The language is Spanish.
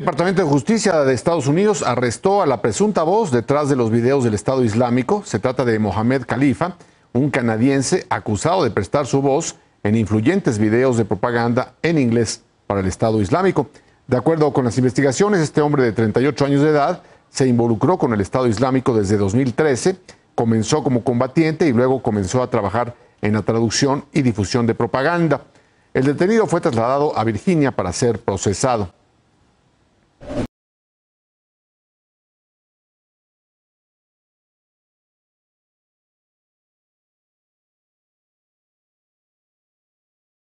El Departamento de Justicia de Estados Unidos arrestó a la presunta voz detrás de los videos del Estado Islámico. Se trata de Mohamed Khalifa, un canadiense acusado de prestar su voz en influyentes videos de propaganda en inglés para el Estado Islámico. De acuerdo con las investigaciones, este hombre de 38 años de edad se involucró con el Estado Islámico desde 2013, comenzó como combatiente y luego comenzó a trabajar en la traducción y difusión de propaganda. El detenido fue trasladado a Virginia para ser procesado.